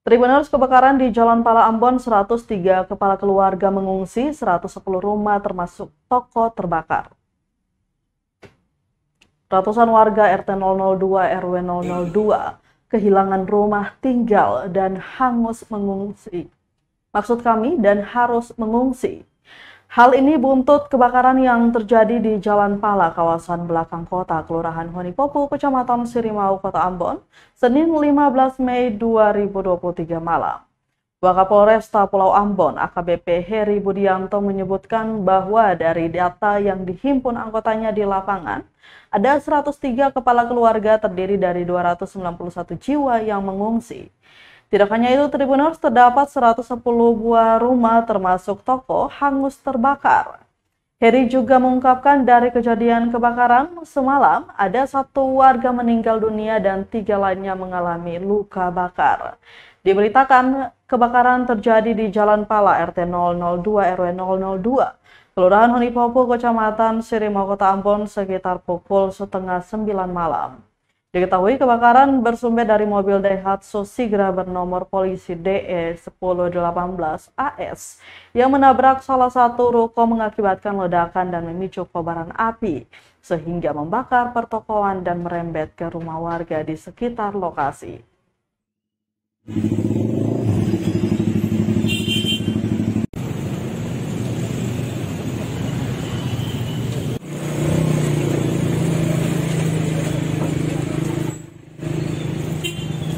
Tribunal kebakaran di Jalan Pala Ambon, 103 kepala keluarga mengungsi, 110 rumah termasuk toko terbakar. Ratusan warga RT 002 RW 002 kehilangan rumah tinggal dan hangus mengungsi. Maksud kami dan harus mengungsi Hal ini buntut kebakaran yang terjadi di Jalan Pala, kawasan belakang kota, Kelurahan Honipopu, Kecamatan Sirimau, Kota Ambon, Senin 15 Mei 2023 malam. Wakapolresta Pulau Ambon, AKBP Heri Budianto menyebutkan bahwa dari data yang dihimpun anggotanya di lapangan, ada 103 kepala keluarga terdiri dari 291 jiwa yang mengungsi. Tidak hanya itu, Tribuners terdapat 110 buah rumah termasuk toko hangus terbakar. Heri juga mengungkapkan dari kejadian kebakaran semalam ada satu warga meninggal dunia dan tiga lainnya mengalami luka bakar. Diberitakan kebakaran terjadi di Jalan Pala RT 002 RW 002, Kelurahan Honipopo, Kecamatan Sirimau, Kota Ambon sekitar pukul setengah sembilan malam. Diketahui kebakaran bersumber dari mobil Daihatsu Sigra bernomor polisi DE 1018 AS yang menabrak salah satu ruko mengakibatkan ledakan dan memicu kobaran api sehingga membakar pertokoan dan merembet ke rumah warga di sekitar lokasi.